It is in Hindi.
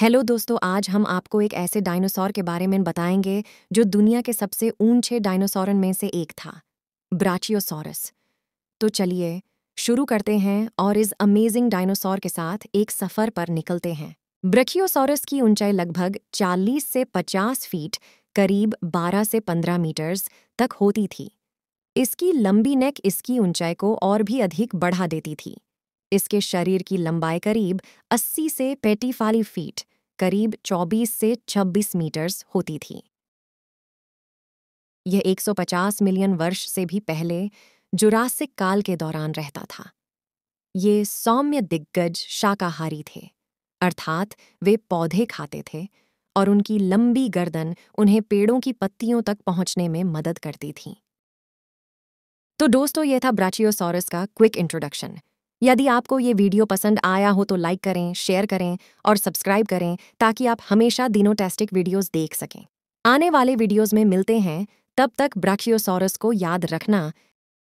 हेलो दोस्तों आज हम आपको एक ऐसे डायनासोर के बारे में बताएंगे जो दुनिया के सबसे ऊंचे डायनासोरन में से एक था ब्राचियोसॉरस तो चलिए शुरू करते हैं और इस अमेजिंग डायनासोर के साथ एक सफ़र पर निकलते हैं ब्रखियोसॉरस की ऊंचाई लगभग 40 से 50 फीट करीब 12 से 15 मीटर्स तक होती थी इसकी लंबी नेक इसकी ऊंचाई को और भी अधिक बढ़ा देती थी इसके शरीर की लंबाई करीब 80 से पैंतीफाली फीट करीब 24 से 26 मीटर्स होती थी यह 150 मिलियन वर्ष से भी पहले जुरासिक काल के दौरान रहता था ये सौम्य दिग्गज शाकाहारी थे अर्थात वे पौधे खाते थे और उनकी लंबी गर्दन उन्हें पेड़ों की पत्तियों तक पहुंचने में मदद करती थी तो दोस्तों यह था ब्राचियोसॉरस का क्विक इंट्रोडक्शन यदि आपको ये वीडियो पसंद आया हो तो लाइक करें शेयर करें और सब्सक्राइब करें ताकि आप हमेशा दिनोटेस्टिक वीडियोस देख सकें आने वाले वीडियोस में मिलते हैं तब तक ब्रैक्योसॉरस को याद रखना